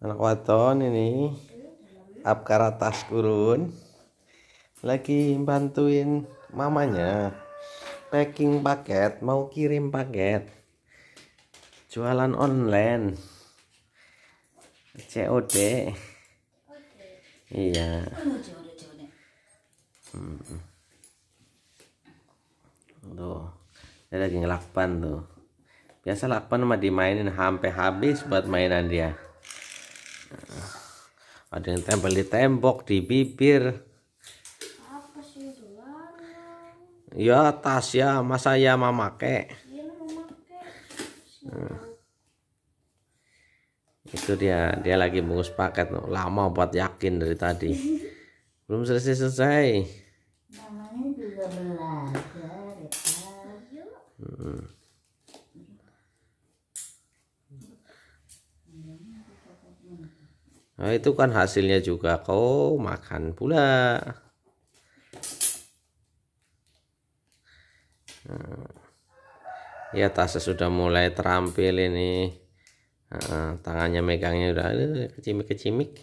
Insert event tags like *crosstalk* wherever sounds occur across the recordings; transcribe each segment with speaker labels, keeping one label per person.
Speaker 1: anak waton ini apkara tas kurun lagi bantuin mamanya packing paket mau kirim paket jualan online COD okay. iya tuh dia lagi ngelakpan tuh biasa lakban mah dimainin sampai habis buat mainan dia Eh, ada yang tempel di tembok di bibir apa sih itu ya tas ya masa ya mama ke nah. itu dia dia lagi bungkus paket lama buat yakin dari tadi *laughs* belum selesai selesai namanya juga belajar ya. Kan? hmm. Nah, itu kan hasilnya juga kau makan pula. Nah, ya tasnya sudah mulai terampil ini. Nah, tangannya megangnya udah eh, kecimik-kecimik.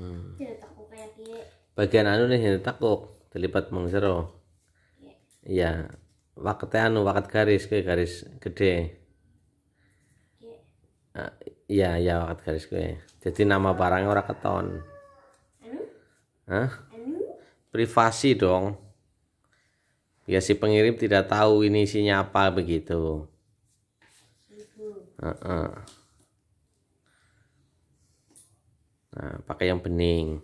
Speaker 1: Hmm. Bagian anu nih takut terlipat mangzero. Iya. Yeah waket anu waket garis ke garis gede ah, iya ya iya waket garis gue jadi nama barangnya orang keton anu? anu? privasi dong ya si pengirim tidak tahu ini isinya apa begitu uh -uh. nah pakai yang bening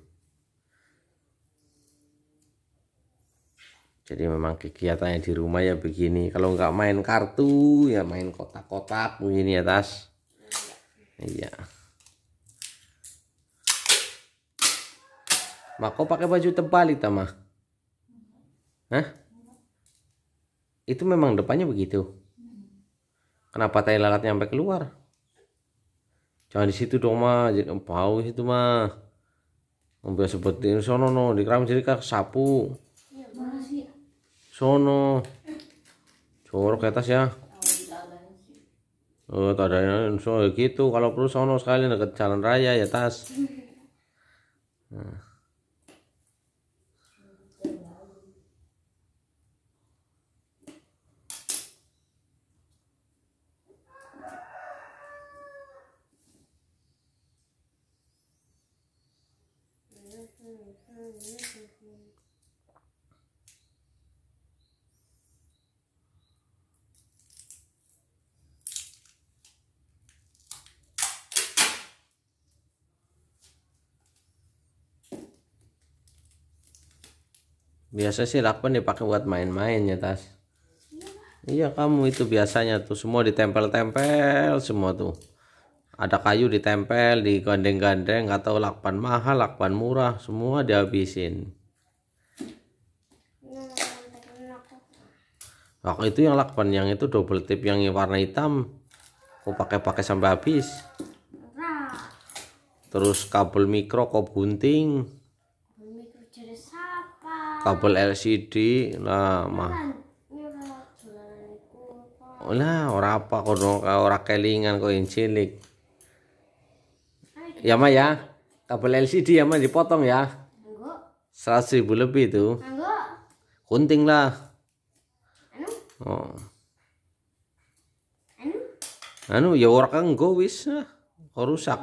Speaker 1: jadi memang kegiatannya di rumah ya begini kalau nggak main kartu ya main kotak-kotak begini ya tas. iya Mak kok pakai baju tebal itu mah Hah? itu memang depannya begitu kenapa tai lalat sampai keluar jangan di situ dong mah jadi bau itu mah biasa seperti ini sono no di keram jadi sapu sono jorok ke atas ya oh tak ada yang so gitu kalau perlu sono sekali deket jalan raya ya tas nah. *laughs* biasa sih lakban dipakai buat main-main ya tas iya kamu itu biasanya tuh semua ditempel-tempel semua tuh ada kayu ditempel digandeng-gandeng gandeng atau lakban mahal lakban murah semua dihabisin Aku itu yang lakban yang itu double tip yang warna hitam aku pakai-pakai sampai habis terus kabel mikro kau bunting kabel LCD lah mah lah ora apa kono ora kelingan kok cilik ya mah ya kabel LCD ya mah dipotong ya seratus ribu lebih itu kunting lah anu? oh anu, anu ya orang kanggo wis ah rusak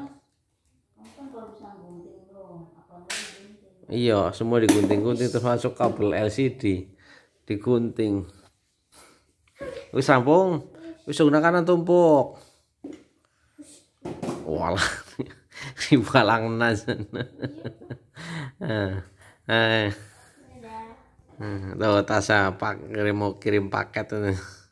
Speaker 1: Iya, semua digunting-gunting termasuk kabel LCD digunting. Wis rampung. Wis kanan tumpuk. Walah. Si balang nasan. Eh. Tuh tasa pak kirim mau kirim paket